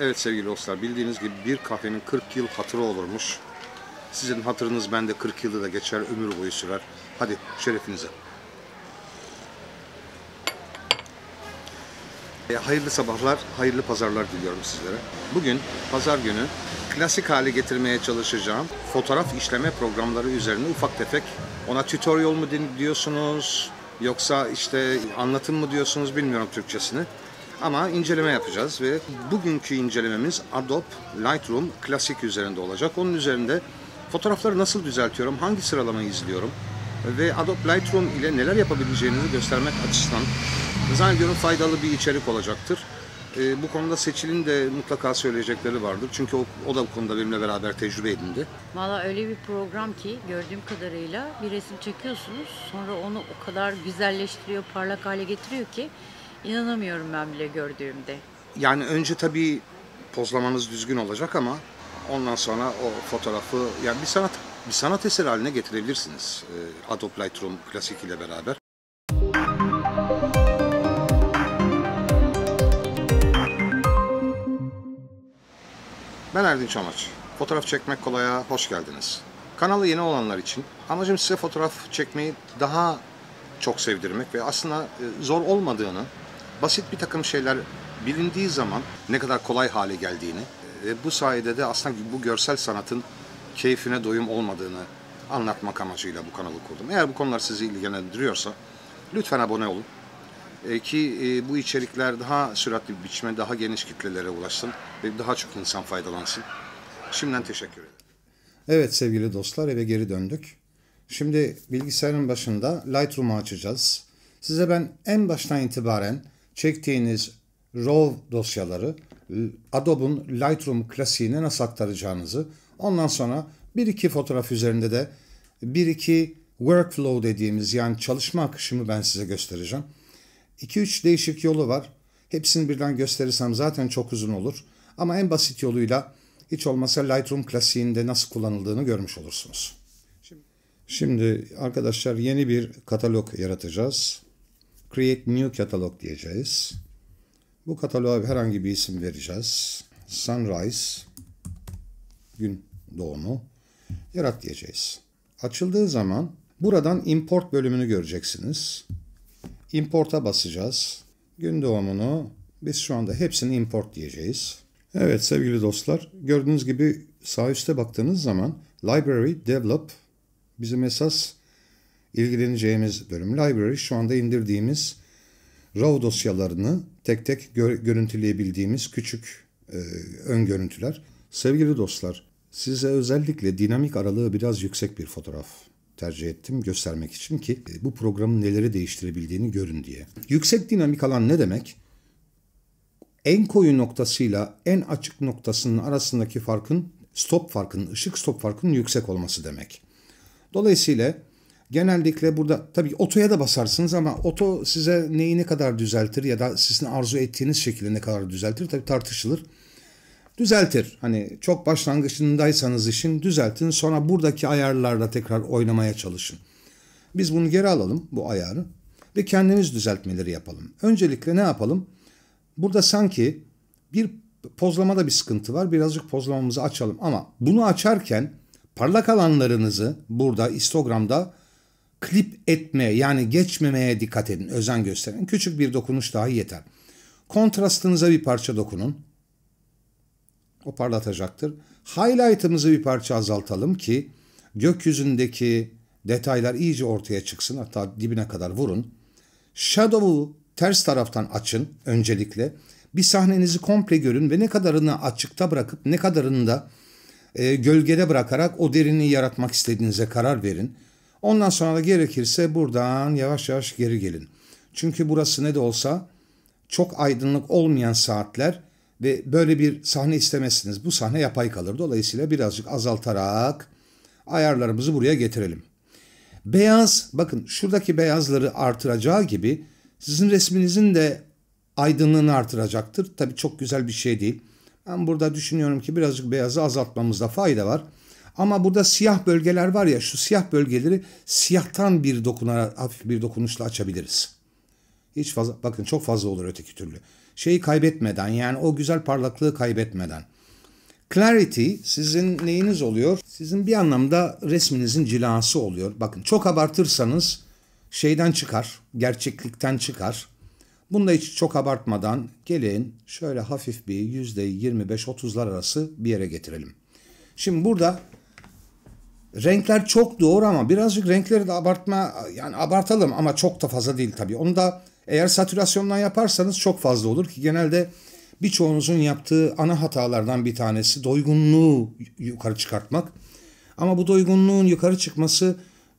Evet sevgili dostlar bildiğiniz gibi bir kahvenin 40 yıl hatırı olurmuş. Sizin hatırınız bende 40 yılda da geçer, ömür boyu sürer. Hadi şerefinize. E, hayırlı sabahlar, hayırlı pazarlar diliyorum sizlere. Bugün pazar günü klasik hale getirmeye çalışacağım fotoğraf işleme programları üzerine ufak tefek ona tutorial mu diyorsunuz yoksa işte anlatım mı diyorsunuz bilmiyorum Türkçesini. Ama inceleme yapacağız ve bugünkü incelememiz Adobe Lightroom Classic üzerinde olacak. Onun üzerinde fotoğrafları nasıl düzeltiyorum, hangi sıralamayı izliyorum ve Adobe Lightroom ile neler yapabileceğinizi göstermek açısından zannediyorum faydalı bir içerik olacaktır. E, bu konuda Seçil'in de mutlaka söyleyecekleri vardır. Çünkü o, o da bu konuda benimle beraber tecrübe edindi. Valla öyle bir program ki gördüğüm kadarıyla bir resim çekiyorsunuz. Sonra onu o kadar güzelleştiriyor, parlak hale getiriyor ki İnanamıyorum ben bile gördüğümde. Yani önce tabii pozlamanız düzgün olacak ama ondan sonra o fotoğrafı yani bir sanat bir sanat eseri haline getirebilirsiniz. E, Adobe Lightroom klasik ile beraber. Ben Erdinç Amaç. Fotoğraf çekmek kolaya hoş geldiniz. Kanalı yeni olanlar için amacım size fotoğraf çekmeyi daha çok sevdirmek ve aslında e, zor olmadığını basit bir takım şeyler bilindiği zaman ne kadar kolay hale geldiğini, e, bu sayede de aslında bu görsel sanatın keyfine doyum olmadığını anlatmak amacıyla bu kanalı kurdum. Eğer bu konular sizi ilgilendiriyorsa lütfen abone olun. E, ki e, bu içerikler daha süratli bir biçime, daha geniş kitlelere ulaşsın ve daha çok insan faydalansın. Şimdiden teşekkür ederim. Evet sevgili dostlar eve geri döndük. Şimdi bilgisayarın başında Lightroom'u açacağız. Size ben en baştan itibaren çektiğiniz RAW dosyaları e, Adobe'un Lightroom klasiğine nasıl aktaracağınızı, ondan sonra bir iki fotoğraf üzerinde de bir iki workflow dediğimiz yani çalışma akışımı ben size göstereceğim. 2-3 değişik yolu var. Hepsini birden gösterirsem zaten çok uzun olur. Ama en basit yoluyla hiç olmasa Lightroom klasiğinde nasıl kullanıldığını görmüş olursunuz. Şimdi arkadaşlar yeni bir katalog yaratacağız. Create New Catalog diyeceğiz. Bu kataloğa herhangi bir isim vereceğiz. Sunrise gün doğumu yarat diyeceğiz. Açıldığı zaman buradan import bölümünü göreceksiniz. Import'a basacağız. Gün doğumunu biz şu anda hepsini import diyeceğiz. Evet sevgili dostlar gördüğünüz gibi sağ üstte baktığınız zaman Library Develop bizim esas ilgileneceğimiz bölüm. Library şu anda indirdiğimiz RAW dosyalarını tek tek gö görüntüleyebildiğimiz küçük e, ön görüntüler. Sevgili dostlar, size özellikle dinamik aralığı biraz yüksek bir fotoğraf tercih ettim göstermek için ki e, bu programın neleri değiştirebildiğini görün diye. Yüksek dinamik alan ne demek? En koyu noktasıyla en açık noktasının arasındaki farkın stop farkının, ışık stop farkının yüksek olması demek. Dolayısıyla Genellikle burada tabii otoya da basarsınız ama oto size neyi ne kadar düzeltir ya da sizin arzu ettiğiniz şekilde ne kadar düzeltir tabii tartışılır. Düzeltir. Hani çok başlangıçındaysanız işin düzeltin sonra buradaki ayarlarla tekrar oynamaya çalışın. Biz bunu geri alalım bu ayarı ve kendimiz düzeltmeleri yapalım. Öncelikle ne yapalım? Burada sanki bir pozlamada bir sıkıntı var. Birazcık pozlamamızı açalım ama bunu açarken parlak alanlarınızı burada Instagram'da klip etmeye yani geçmemeye dikkat edin, özen gösterin. Küçük bir dokunuş daha yeter. Kontrastınıza bir parça dokunun. O parlatacaktır. Highlight'ımızı bir parça azaltalım ki gökyüzündeki detaylar iyice ortaya çıksın. Hatta dibine kadar vurun. Shadow'u ters taraftan açın öncelikle. Bir sahnenizi komple görün ve ne kadarını açıkta bırakıp ne kadarını da e, gölgede bırakarak o derinliği yaratmak istediğinize karar verin. Ondan sonra da gerekirse buradan yavaş yavaş geri gelin. Çünkü burası ne de olsa çok aydınlık olmayan saatler ve böyle bir sahne istemezsiniz. Bu sahne yapay kalır. Dolayısıyla birazcık azaltarak ayarlarımızı buraya getirelim. Beyaz, bakın şuradaki beyazları artıracağı gibi sizin resminizin de aydınlığını artıracaktır. Tabii çok güzel bir şey değil. Ben burada düşünüyorum ki birazcık beyazı azaltmamızda fayda var. Ama burada siyah bölgeler var ya şu siyah bölgeleri siyahtan bir dokuna hafif bir dokunuşla açabiliriz. Hiç fazla bakın çok fazla olur öteki türlü. Şeyi kaybetmeden yani o güzel parlaklığı kaybetmeden. Clarity sizin neyiniz oluyor? Sizin bir anlamda resminizin cilası oluyor. Bakın çok abartırsanız şeyden çıkar, gerçeklikten çıkar. Bunda hiç çok abartmadan gelin şöyle hafif bir %25-30'lar arası bir yere getirelim. Şimdi burada Renkler çok doğru ama birazcık renkleri de abartma yani abartalım ama çok da fazla değil tabii. Onu da eğer satürasyondan yaparsanız çok fazla olur ki genelde birçoğunuzun yaptığı ana hatalardan bir tanesi doygunluğu yukarı çıkartmak. Ama bu doygunluğun yukarı çıkması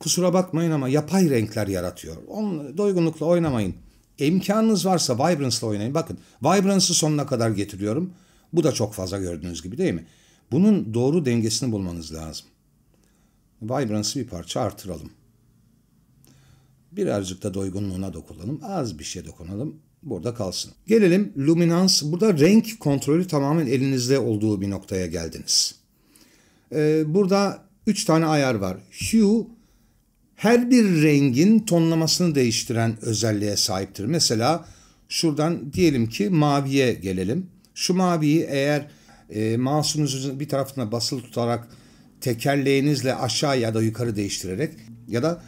kusura bakmayın ama yapay renkler yaratıyor. Onun, doygunlukla oynamayın. İmkanınız varsa Vibrance'la oynayın. Bakın Vibrance'ı sonuna kadar getiriyorum. Bu da çok fazla gördüğünüz gibi değil mi? Bunun doğru dengesini bulmanız lazım. Vibrance'ı bir parça artıralım. Birazcık da doygunluğuna dokunalım. Az bir şey dokunalım. Burada kalsın. Gelelim luminans. Burada renk kontrolü tamamen elinizde olduğu bir noktaya geldiniz. Ee, burada 3 tane ayar var. Hue her bir rengin tonlamasını değiştiren özelliğe sahiptir. Mesela şuradan diyelim ki maviye gelelim. Şu maviyi eğer e, mouse'unuzun bir tarafına basılı tutarak tekerleğinizle aşağı ya da yukarı değiştirerek ya da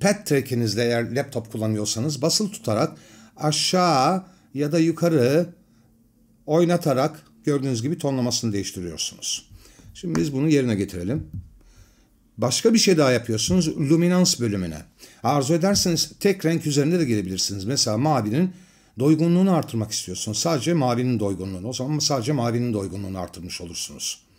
pad trackinizle eğer laptop kullanıyorsanız basıl tutarak aşağı ya da yukarı oynatarak gördüğünüz gibi tonlamasını değiştiriyorsunuz. Şimdi biz bunu yerine getirelim. Başka bir şey daha yapıyorsunuz. Luminans bölümüne. Arzu ederseniz tek renk üzerinde de gelebilirsiniz. Mesela mavinin doygunluğunu artırmak istiyorsunuz. Sadece mavinin doygunluğunu. O zaman sadece mavinin doygunluğunu artırmış olursunuz.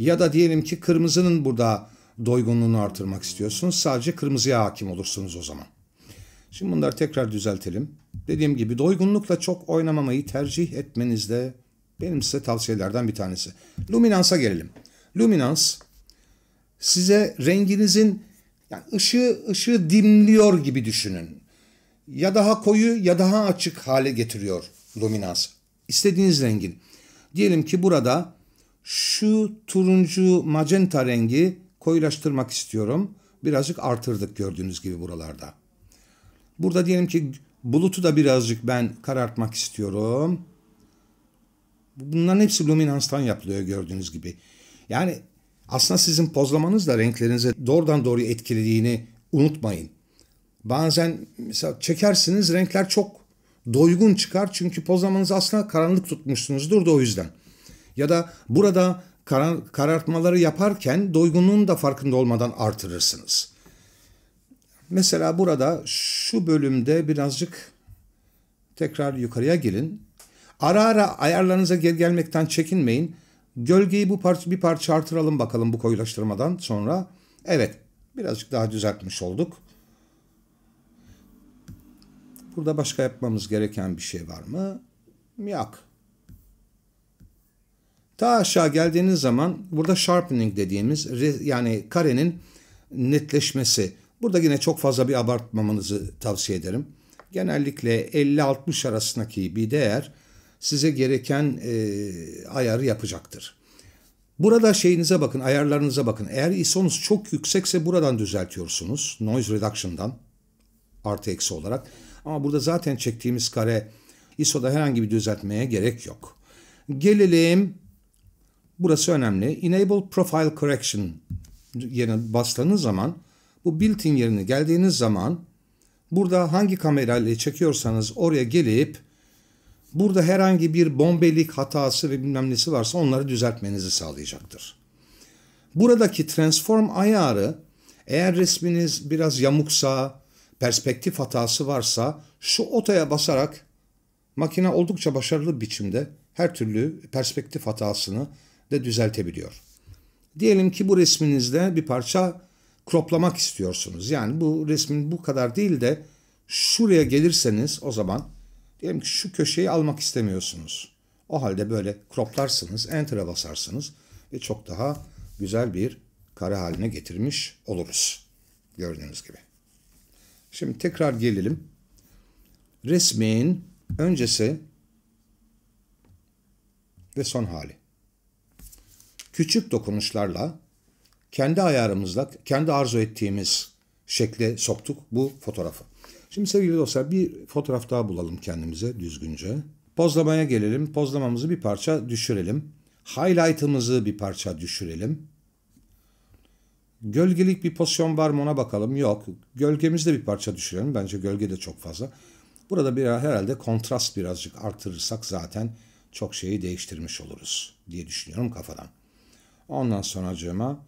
Ya da diyelim ki kırmızının burada doygunluğunu artırmak istiyorsunuz. Sadece kırmızıya hakim olursunuz o zaman. Şimdi bunları tekrar düzeltelim. Dediğim gibi doygunlukla çok oynamamayı tercih etmeniz de benim size tavsiyelerden bir tanesi. Luminans'a gelelim. Luminans size renginizin yani ışığı, ışığı dimliyor gibi düşünün. Ya daha koyu ya daha açık hale getiriyor luminans. İstediğiniz rengin. Diyelim ki burada şu turuncu magenta rengi koyulaştırmak istiyorum. Birazcık artırdık gördüğünüz gibi buralarda. Burada diyelim ki bulutu da birazcık ben karartmak istiyorum. Bunların hepsi luminanstan yapılıyor gördüğünüz gibi. Yani aslında sizin pozlamanız da renklerinize doğrudan doğruya etkilediğini unutmayın. Bazen mesela çekersiniz renkler çok doygun çıkar çünkü pozlamanızı aslında karanlık tutmuşsunuzdur da o yüzden. Ya da burada karar, karartmaları yaparken doygunluğun da farkında olmadan artırırsınız. Mesela burada şu bölümde birazcık tekrar yukarıya gelin. Ara ara ayarlarınıza geri gelmekten çekinmeyin. Gölgeyi bu parça bir parça artıralım bakalım bu koyulaştırmadan sonra. Evet, birazcık daha düzeltmiş olduk. Burada başka yapmamız gereken bir şey var mı? Yok. Ta aşağı geldiğiniz zaman burada sharpening dediğimiz yani karenin netleşmesi. Burada yine çok fazla bir abartmamanızı tavsiye ederim. Genellikle 50-60 arasındaki bir değer size gereken e, ayarı yapacaktır. Burada şeyinize bakın, ayarlarınıza bakın. Eğer ISO'nuz çok yüksekse buradan düzeltiyorsunuz. Noise Reduction'dan artı eksi olarak. Ama burada zaten çektiğimiz kare ISO'da herhangi bir düzeltmeye gerek yok. Gelelim burası önemli. Enable Profile Correction yerine bastığınız zaman bu built-in yerine geldiğiniz zaman burada hangi kamerayla çekiyorsanız oraya gelip burada herhangi bir bombelik hatası ve bilmem nesi varsa onları düzeltmenizi sağlayacaktır. Buradaki transform ayarı eğer resminiz biraz yamuksa, perspektif hatası varsa şu otoya basarak makine oldukça başarılı biçimde her türlü perspektif hatasını de düzeltebiliyor. Diyelim ki bu resminizde bir parça kroplamak istiyorsunuz. Yani bu resmin bu kadar değil de şuraya gelirseniz o zaman diyelim ki şu köşeyi almak istemiyorsunuz. O halde böyle kroplarsınız, enter'a e basarsınız ve çok daha güzel bir kare haline getirmiş oluruz. Gördüğünüz gibi. Şimdi tekrar gelelim. Resmin öncesi ve son hali küçük dokunuşlarla kendi ayarımızla, kendi arzu ettiğimiz şekle soktuk bu fotoğrafı. Şimdi sevgili dostlar bir fotoğraf daha bulalım kendimize düzgünce. Pozlamaya gelelim. Pozlamamızı bir parça düşürelim. Highlight'ımızı bir parça düşürelim. Gölgelik bir pozisyon var mı ona bakalım. Yok. Gölgemizde bir parça düşürelim. Bence gölge de çok fazla. Burada bir herhalde kontrast birazcık artırırsak zaten çok şeyi değiştirmiş oluruz diye düşünüyorum kafadan. Ondan sonra sonracığıma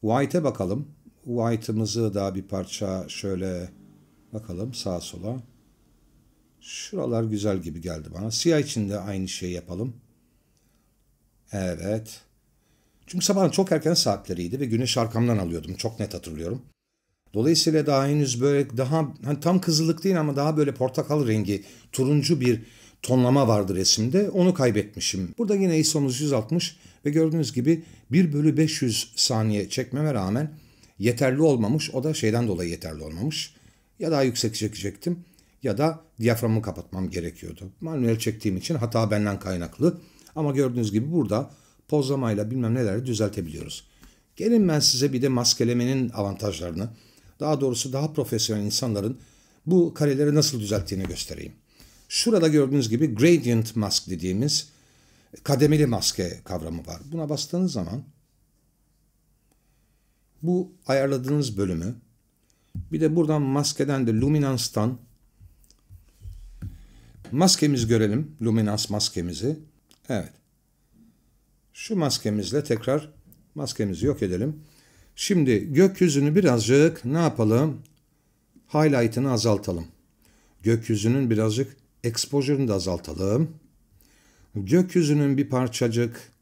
white'e bakalım. White'ımızı da bir parça şöyle bakalım sağa sola. Şuralar güzel gibi geldi bana. Siyah için de aynı şeyi yapalım. Evet. Çünkü sabahın çok erken saatleriydi ve güneş arkamdan alıyordum. Çok net hatırlıyorum. Dolayısıyla daha henüz böyle daha hani tam kızılık değil ama daha böyle portakal rengi turuncu bir tonlama vardı resimde. Onu kaybetmişim. Burada yine ISO'muz 160 ve gördüğünüz gibi 1 bölü 500 saniye çekmeme rağmen yeterli olmamış. O da şeyden dolayı yeterli olmamış. Ya daha yüksek çekecektim ya da diyaframı kapatmam gerekiyordu. Manuel çektiğim için hata benden kaynaklı. Ama gördüğünüz gibi burada pozlamayla bilmem neleri düzeltebiliyoruz. Gelin ben size bir de maskelemenin avantajlarını, daha doğrusu daha profesyonel insanların bu kareleri nasıl düzelttiğini göstereyim. Şurada gördüğünüz gibi gradient mask dediğimiz kademeli maske kavramı var. Buna bastığınız zaman bu ayarladığınız bölümü bir de buradan maskeden de luminanstan maskemiz görelim. Luminans maskemizi. Evet. Şu maskemizle tekrar maskemizi yok edelim. Şimdi gökyüzünü birazcık ne yapalım? Highlight'ını azaltalım. Gökyüzünün birazcık exposure'ını da azaltalım. Gökyüzünün bir parçacık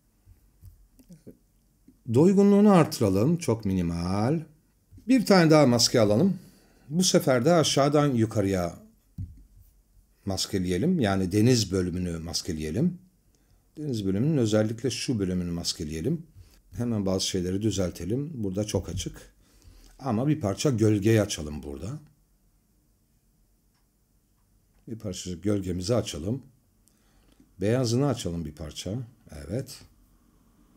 doygunluğunu artıralım. Çok minimal. Bir tane daha maske alalım. Bu sefer de aşağıdan yukarıya maskeleyelim. Yani deniz bölümünü maskeleyelim. Deniz bölümünün özellikle şu bölümünü maskeleyelim. Hemen bazı şeyleri düzeltelim. Burada çok açık. Ama bir parça gölgeyi açalım burada. Bir parça gölgemizi açalım. Beyazını açalım bir parça. Evet.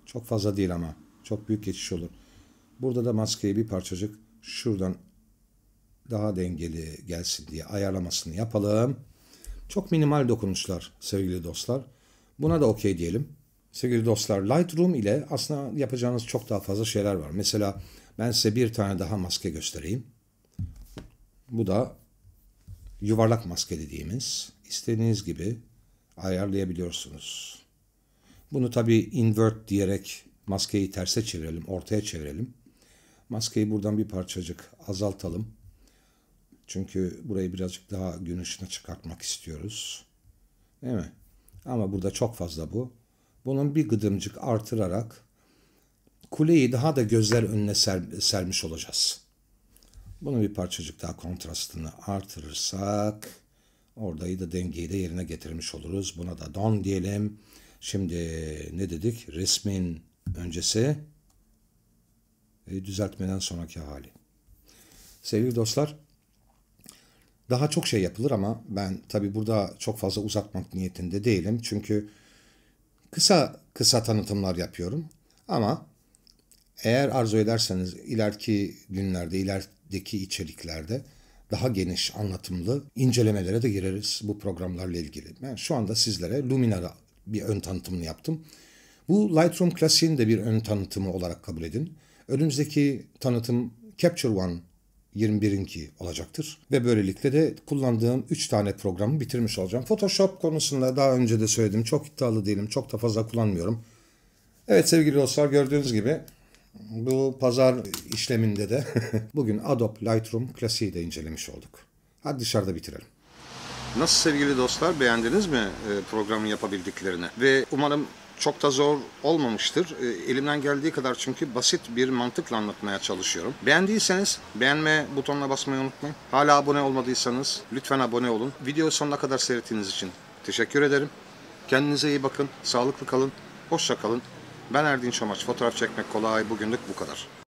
Çok fazla değil ama. Çok büyük geçiş olur. Burada da maskeyi bir parçacık şuradan daha dengeli gelsin diye ayarlamasını yapalım. Çok minimal dokunuşlar sevgili dostlar. Buna da okey diyelim. Sevgili dostlar Lightroom ile aslında yapacağınız çok daha fazla şeyler var. Mesela ben size bir tane daha maske göstereyim. Bu da yuvarlak maske dediğimiz istediğiniz gibi ayarlayabiliyorsunuz. Bunu tabi invert diyerek maskeyi terse çevirelim, ortaya çevirelim. Maskeyi buradan bir parçacık azaltalım. Çünkü burayı birazcık daha gün ışığına çıkartmak istiyoruz. Değil mi? Ama burada çok fazla bu. Bunun bir gıdımcık artırarak kuleyi daha da gözler önüne ser, sermiş olacağız. Bunu bir parçacık daha kontrastını artırırsak orayı da dengeyi de yerine getirmiş oluruz. Buna da don diyelim. Şimdi ne dedik? Resmin öncesi e, düzeltmeden sonraki hali. Sevgili dostlar, daha çok şey yapılır ama ben tabii burada çok fazla uzatmak niyetinde değilim. Çünkü kısa kısa tanıtımlar yapıyorum. Ama eğer arzu ederseniz ileriki günlerde, ilerideki içeriklerde daha geniş anlatımlı incelemelere de gireriz bu programlarla ilgili. Ben şu anda sizlere Luminar'a bir ön tanıtımını yaptım. Bu Lightroom Classic'in de bir ön tanıtımı olarak kabul edin. Önümüzdeki tanıtım Capture One 21'inki olacaktır. Ve böylelikle de kullandığım 3 tane programı bitirmiş olacağım. Photoshop konusunda daha önce de söyledim. Çok iddialı değilim. Çok da fazla kullanmıyorum. Evet sevgili dostlar gördüğünüz gibi bu pazar işleminde de bugün Adobe Lightroom klasiği de incelemiş olduk. Hadi dışarıda bitirelim. Nasıl sevgili dostlar beğendiniz mi e, programın yapabildiklerini? Ve umarım çok da zor olmamıştır. E, elimden geldiği kadar çünkü basit bir mantıkla anlatmaya çalışıyorum. Beğendiyseniz beğenme butonuna basmayı unutmayın. Hala abone olmadıysanız lütfen abone olun. Video sonuna kadar seyrettiğiniz için teşekkür ederim. Kendinize iyi bakın, sağlıklı kalın, hoşça kalın. Ben Erdin Çamaç. Fotoğraf çekmek kolay. Bugünlük bu kadar.